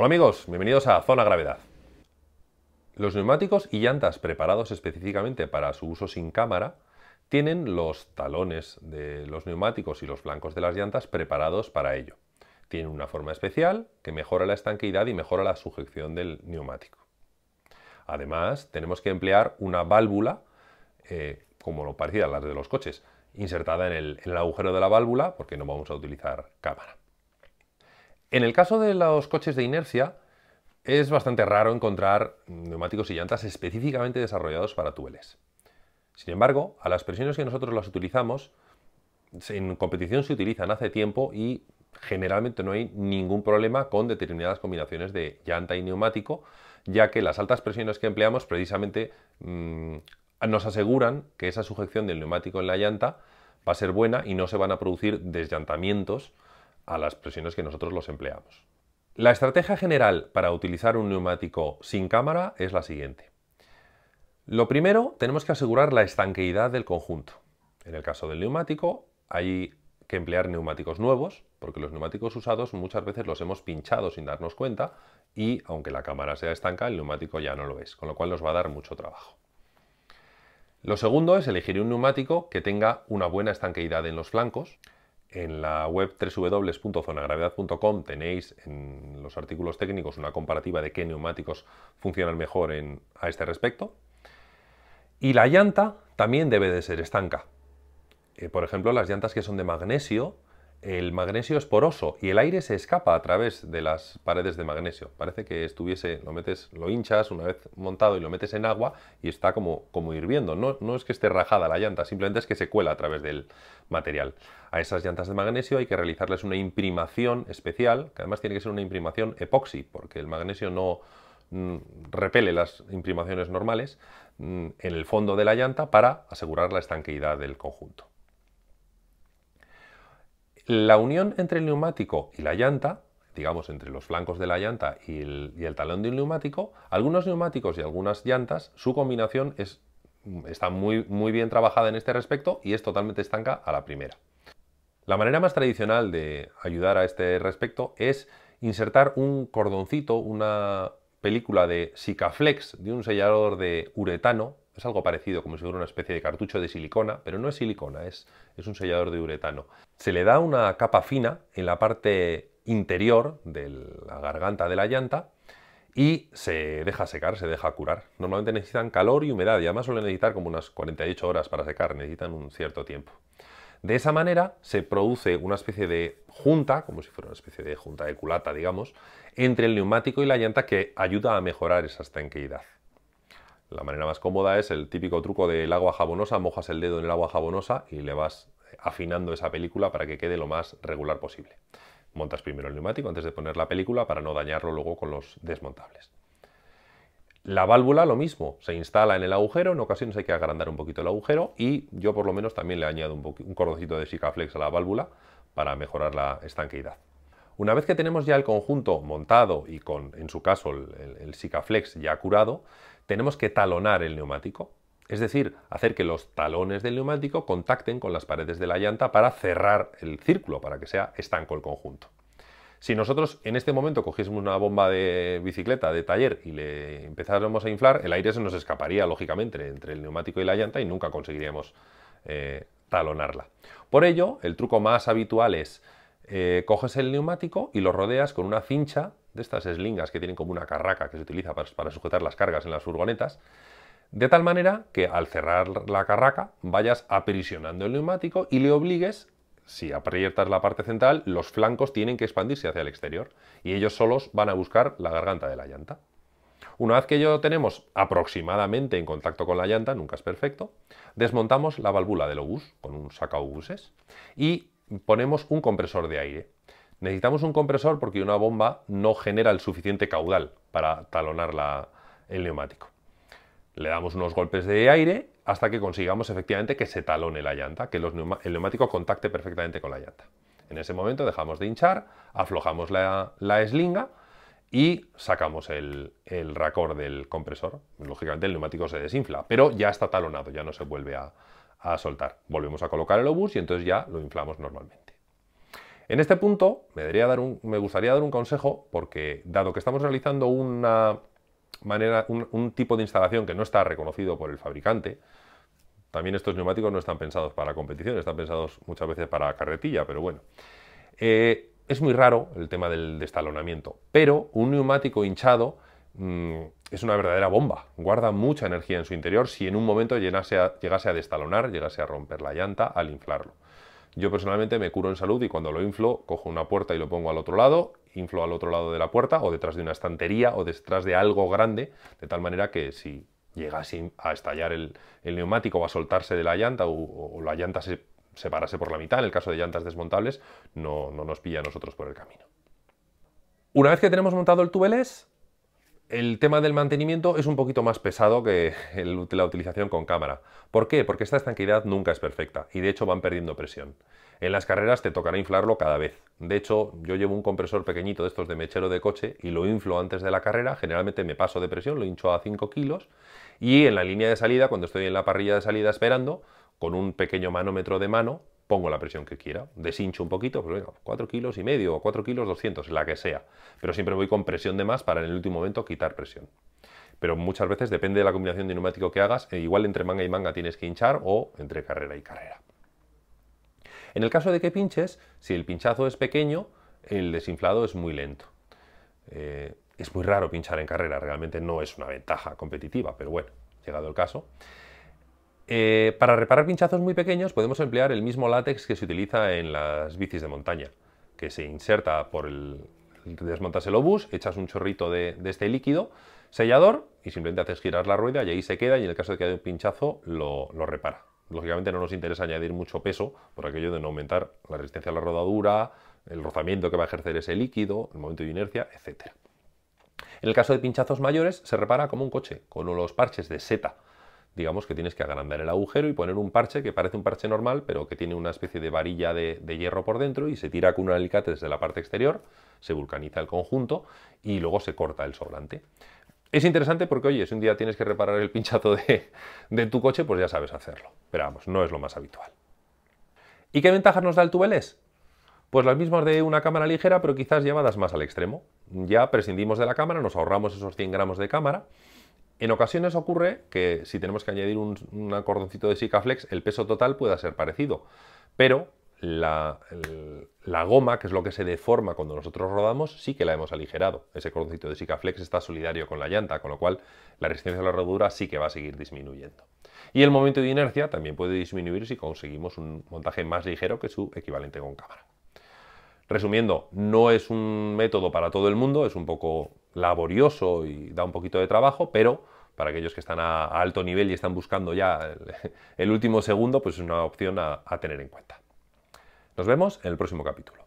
Hola amigos, bienvenidos a Zona Gravedad. Los neumáticos y llantas preparados específicamente para su uso sin cámara tienen los talones de los neumáticos y los flancos de las llantas preparados para ello. Tienen una forma especial que mejora la estanqueidad y mejora la sujeción del neumático. Además, tenemos que emplear una válvula, eh, como lo a las de los coches, insertada en el, en el agujero de la válvula porque no vamos a utilizar cámara. En el caso de los coches de inercia, es bastante raro encontrar neumáticos y llantas específicamente desarrollados para tubeless. Sin embargo, a las presiones que nosotros las utilizamos, en competición se utilizan hace tiempo y generalmente no hay ningún problema con determinadas combinaciones de llanta y neumático, ya que las altas presiones que empleamos precisamente mm, nos aseguran que esa sujeción del neumático en la llanta va a ser buena y no se van a producir desllantamientos a las presiones que nosotros los empleamos. La estrategia general para utilizar un neumático sin cámara es la siguiente. Lo primero, tenemos que asegurar la estanqueidad del conjunto. En el caso del neumático, hay que emplear neumáticos nuevos, porque los neumáticos usados muchas veces los hemos pinchado sin darnos cuenta y aunque la cámara sea estanca, el neumático ya no lo es, con lo cual nos va a dar mucho trabajo. Lo segundo es elegir un neumático que tenga una buena estanqueidad en los flancos, en la web www.zonagravedad.com tenéis en los artículos técnicos una comparativa de qué neumáticos funcionan mejor a este respecto. Y la llanta también debe de ser estanca. Eh, por ejemplo, las llantas que son de magnesio el magnesio es poroso y el aire se escapa a través de las paredes de magnesio. Parece que estuviese, lo metes, lo hinchas una vez montado y lo metes en agua y está como, como hirviendo. No, no es que esté rajada la llanta, simplemente es que se cuela a través del material. A esas llantas de magnesio hay que realizarles una imprimación especial, que además tiene que ser una imprimación epoxi, porque el magnesio no, mm, repele las imprimaciones normales mm, en el fondo de la llanta para asegurar la estanqueidad del conjunto. La unión entre el neumático y la llanta, digamos entre los flancos de la llanta y el, talón de un neumático, algunos neumáticos y algunas llantas, su combinación está muy, muy bien trabajada en este respecto y es totalmente estanca a la primera. La manera más tradicional de ayudar a este respecto es insertar un cordoncito, una película de Sikaflex, de un sellador de uretano es algo parecido, como si fuera una especie de cartucho de silicona, pero no es silicona, es, es un sellador de uretano. Se le da una capa fina en la parte interior de la garganta de la llanta y se deja secar, se deja curar. Normalmente necesitan calor y humedad y además suelen necesitar como unas 48 horas para secar, necesitan un cierto tiempo. De esa manera se produce una especie de junta, como si fuera una especie de junta de culata, digamos, entre el neumático y la llanta que ayuda a mejorar esa estanqueidad. La manera más cómoda es el típico truco del agua jabonosa, mojas el dedo en el agua jabonosa y le vas eh, afinando esa película para que quede lo más regular posible. Montas primero el neumático antes de poner la película para no dañarlo luego con los desmontables. La válvula lo mismo, se instala en el agujero, en ocasiones hay que agrandar un poquito el agujero y yo por lo menos también le añado un, un cordoncito de Sikaflex a la válvula para mejorar la estanqueidad. Una vez que tenemos ya el conjunto montado y con, en su caso, el, el, el Sikaflex ya curado, tenemos que talonar el neumático. Es decir, hacer que los talones del neumático contacten con las paredes de la llanta para cerrar el círculo, para que sea estanco el conjunto. Si nosotros en este momento cogiésemos una bomba de bicicleta de taller y le empezáramos a inflar, el aire se nos escaparía, lógicamente, entre el neumático y la llanta y nunca conseguiríamos eh, talonarla. Por ello, el truco más habitual es eh, coges el neumático y lo rodeas con una cincha de estas eslingas que tienen como una carraca que se utiliza para, sujetar las cargas en las furgonetas, de tal manera que al cerrar la carraca vayas aprisionando el neumático y le obligues, si aprietas la parte central, los flancos tienen que expandirse hacia el exterior y ellos solos van a buscar la garganta de la llanta. Una vez que ya lo tenemos aproximadamente en contacto con la llanta, nunca es perfecto, desmontamos la válvula del obús con un obuses y ponemos un compresor de aire. Necesitamos un compresor porque una bomba no genera el suficiente caudal para talonar el neumático. Le damos unos golpes de aire hasta que consigamos efectivamente que se talone la llanta, que el neumático contacte perfectamente con la llanta. En ese momento dejamos de hinchar, aflojamos la, eslinga y sacamos el, racor del compresor. Lógicamente el neumático se desinfla, pero ya está talonado, ya no se vuelve a, a soltar. Volvemos a colocar el obús y entonces ya lo inflamos normalmente. En este punto me, gustaría dar un consejo porque dado que estamos realizando una manera, un, tipo de instalación que no está reconocido por el fabricante, también estos neumáticos no están pensados para competición, están pensados muchas veces para carretilla, pero bueno. Eh, es muy raro el tema del destalonamiento, pero un neumático hinchado mm, es una verdadera bomba, guarda mucha energía en su interior si en un momento llegase a destalonar, llegase a romper la llanta al inflarlo. Yo personalmente me curo en salud y cuando lo inflo, cojo una puerta y lo pongo al otro lado, inflo al otro lado de la puerta o detrás de una estantería o detrás de algo grande, de tal manera que si llega a estallar el, neumático o a soltarse de la llanta o, la llanta se separase por la mitad, en el caso de llantas desmontables, no, no nos pilla a nosotros por el camino. Una vez que tenemos montado el tubeless, el tema del mantenimiento es un poquito más pesado que la utilización con cámara. ¿Por qué? Porque esta estanqueidad nunca es perfecta y de hecho van perdiendo presión. En las carreras te tocará inflarlo cada vez. De hecho, yo llevo un compresor pequeñito de estos de mechero de coche y lo inflo antes de la carrera. Generalmente me paso de presión, lo hincho a 5 kilos y en la línea de salida, cuando estoy en la parrilla de salida esperando, con un pequeño manómetro de mano, pongo la presión que quiera, deshincho un poquito, pues venga, 4 kilos y medio o 4 kilos 200, la que sea, pero siempre voy con presión de más para en el último momento quitar presión. Pero muchas veces depende de la combinación de neumático que hagas, e igual entre manga y manga tienes que hinchar o entre carrera y carrera. En el caso de que pinches, si el pinchazo es pequeño, el desinflado es muy lento. Eh, es muy raro pinchar en carrera, realmente no es una ventaja competitiva, pero bueno, llegado el caso. Eh, para reparar pinchazos muy pequeños podemos emplear el mismo látex que se utiliza en las bicis de montaña, que se inserta por el... desmontas el obús, echas un chorrito de, este líquido sellador y simplemente haces girar la rueda y ahí se queda y en el caso de que haya un pinchazo lo, lo repara. Lógicamente no nos interesa añadir mucho peso por aquello de no aumentar la resistencia a la rodadura, el rozamiento que va a ejercer ese líquido, el momento de inercia, etc. En el caso de pinchazos mayores se repara como un coche, con los parches de seta digamos que tienes que agrandar el agujero y poner un parche que parece un parche normal, pero que tiene una especie de varilla de, hierro por dentro y se tira con un alicate desde la parte exterior, se vulcaniza el conjunto y luego se corta el sobrante. Es interesante porque, oye, si un día tienes que reparar el pinchazo de, de, tu coche, pues ya sabes hacerlo. Pero vamos, no es lo más habitual. ¿Y qué ventajas nos da el tubeless? Pues las mismas de una cámara ligera, pero quizás llevadas más al extremo. Ya prescindimos de la cámara, nos ahorramos esos 100 gramos de cámara en ocasiones ocurre que si tenemos que añadir un, un acordoncito de Sikaflex, el peso total pueda ser parecido, pero la, goma, que es lo que se deforma cuando nosotros rodamos, sí que la hemos aligerado. Ese cordoncito de Sikaflex está solidario con la llanta, con lo cual la resistencia a la rodura sí que va a seguir disminuyendo. Y el momento de inercia también puede disminuir si conseguimos un montaje más ligero que su equivalente con cámara. Resumiendo, no es un método para todo el mundo, es un poco laborioso y da un poquito de trabajo, pero para aquellos que están a, alto nivel y están buscando ya el, último segundo, pues es una opción a tener en cuenta. Nos vemos en el próximo capítulo.